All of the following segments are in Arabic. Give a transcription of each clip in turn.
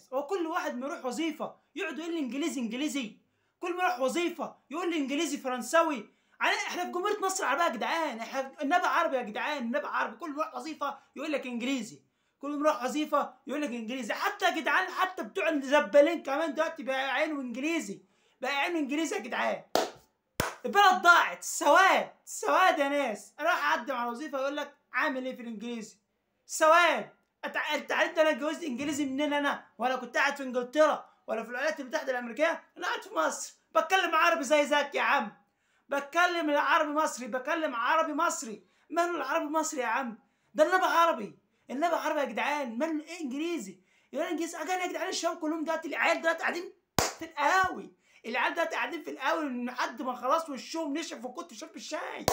الناس هو كل واحد ما يروح وظيفه يقعد يقول لي انجليزي انجليزي كل ما يروح وظيفه يقول لي انجليزي فرنساوي على إيه؟ احنا في جمهوريه مصر العربيه يا جدعان احنا النبي عربي يا جدعان النبي عربي كل ما يروح وظيفه يقول لك انجليزي كل ما يروح وظيفه يقول لك انجليزي حتى يا جدعان حتى بتوع الزبالين كمان دلوقتي بقى عينه انجليزي بقى عينه انجليزي يا جدعان البلد ضاعت سواد سواد يا ناس اروح اقدم على وظيفه يقول لك عامل ايه في الانجليزي سواد انت عارف انا اتجوزت انجليزي منين انا؟ ولا كنت قاعد في انجلترا ولا في الولايات المتحده الامريكيه؟ انا قاعد في مصر بتكلم عربي زي زيك يا عم بتكلم العربي مصري بتكلم عربي مصري ماله العربي مصري يا عم؟ ده النبي عربي النبي عربي يا جدعان ماله ايه انجليزي؟ يقول انجليزي يا جدعان الشباب كلهم دلوقتي العيال دلوقتي قاعدين في القهاوي العيال ده قاعدين في الاول لحد ما خلاص وشهم نشف من كتر شرب الشاي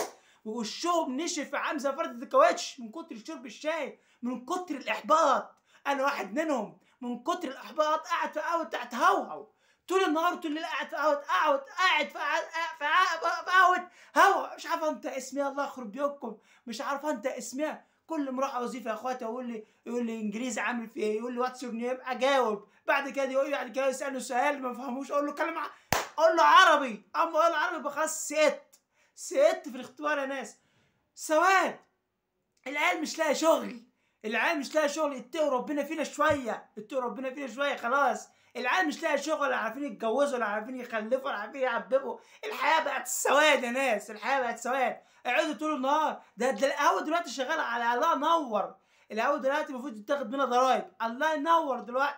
وشهم نشف زي فردة الكاوتش من كتر شرب الشاي من كتر الاحباط انا واحد منهم من كتر الاحباط قاعد في قهوه تحت هوهو طول النهار طول الليل قاعد في قهوه قاعد قاعد في قهوه هوا مش عارفه انت اسمها الله يخرب بيوتكم مش عارفه انت اسمها كل امراه وظيفه يا اخواتي يقول لي يقول لي انجليزي عامل في ايه يقول لي واتس يور نيم اجاوب بعد كده يقول لي بعد كده يسالني سؤال ما فهموش اقول له كلام اقول له عربي اما اقول له عربي بخلاص خلاص سقطت في الاختبار يا ناس سواد العيال مش لاقي شغل العيال مش لاقي شغل اتقوا ربنا فينا شويه اتقوا ربنا فينا شويه خلاص العيال مش لاقي شغل لا عارفين يتجوزوا ولا عارفين يخلفوا ولا عارفين يعببوا الحياه بقت سواد يا ناس الحياه بقت سواد اقعدوا طول النهار ده ده القهوه دلوقتي شغاله على الله نور القهوه دلوقتي المفروض تتاخد منها ضرايب الله ينور دلوقتي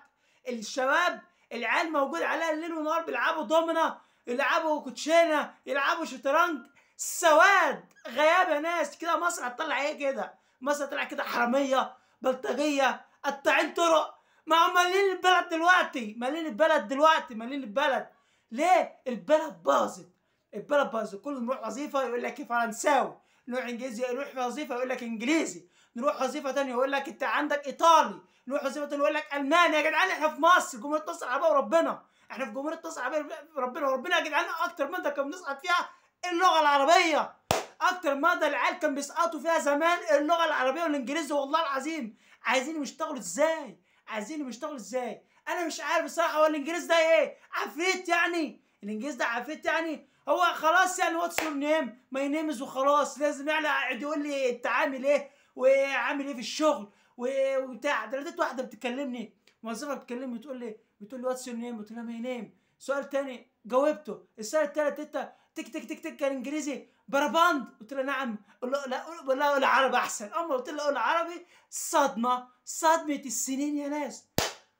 الشباب العيال موجود عليها الليل ونهار بيلعبوا دومنا يلعبوا كوتشينه يلعبوا شطرنج سواد غياب يا ناس كده مصر هتطلع ايه كده مصر طلع كده حراميه بلطجيه قطاعين طرق ما هم مالين البلد دلوقتي مالين البلد دلوقتي مالين البلد ليه البلد باظت البلد باظت كله نروح وظيفه يقول لك فرنساوي نروح انجليزي نروح وظيفه يقول لك انجليزي نروح وظيفه ثانيه يقول لك انت عندك ايطالي نروح وظيفه ثانيه يقول لك الماني يا جدعان احنا في مصر جمهوريه مصر عباء وربنا احنا في جمهوريه مصر عباء وربنا وربنا يا جدعان اكتر ده كنا بنصعد فيها اللغه العربيه اكتر ماده العيال كان بيسقطوا فيها زمان اللغه العربيه والانجليزي والله العظيم عايزينهم يشتغلوا ازاي عايزينهم يشتغلوا ازاي انا مش عارف بصراحه هو الانجليزي ده ايه عفيت يعني الانجليزي ده عفيت يعني هو خلاص يعني واتس يور نيم ما ينمز وخلاص لازم يعني قاعد يقول لي انت عامل ايه وعامل ايه في الشغل وبتاع ده لقيت واحده بتكلمني موظفه بتكلمني بتقول لي بتقول لي واتس يور نيم قلت لها ماي نيم سؤال تاني جاوبته السؤال التالت انت تك تك تك تك كان انجليزي برباند قلت له نعم لا له لا عربي احسن اما قلت له قول عربي صدمه صدمه السنين يا ناس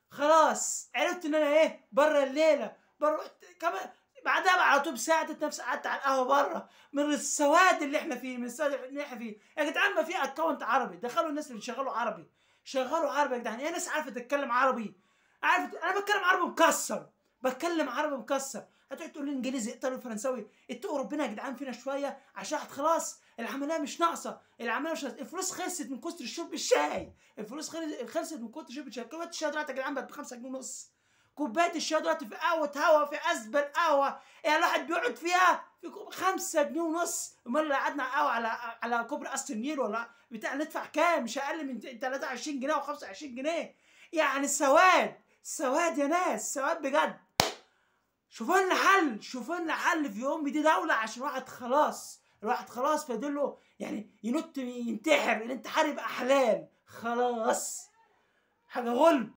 خلاص عرفت ان انا ايه بره الليله بره كمان بعدها على طول ساعدت نفسي قعدت على القهوه بره من السواد اللي احنا فيه من السواد اللي احنا فيه يا جدعان ما في اكونت عربي دخلوا الناس اللي شغلوا عربي شغلوا عربي يا جدعان يا إيه؟ ناس عارفه تتكلم عربي عارفه انا بتكلم عربي مكسر بتكلم عربي مكسر هتقعد تقول لي انجليزي ايطالي فرنساوي اتقوا ربنا يا جدعان فينا شويه عشان خلاص العمليه مش ناقصه العمليه مش ناقصه الفلوس خلصت من كتر شرب الشاي الفلوس خلصت من كتر شرب الشاي كوبايه الشاي دلوقتي يا جدعان بقت ب 5 جنيه ونص كوبايه الشاي دلوقتي في قهوه هوا في اسبل قهوه يعني الواحد بيقعد فيها في 5 جنيه ونص امال لو قعدنا قهوه على على كوبري قصر النيل ولا بتاع ندفع كام مش اقل من 23 جنيه و25 جنيه يعني سواد سواد يا ناس سواد بجد شوفوا لنا حل شوفوا لنا حل في يوم دي دوله عشان الواحد خلاص الواحد خلاص فاضل له يعني ينط ينتحر الانتحار يبقى حلال خلاص حاجه غلب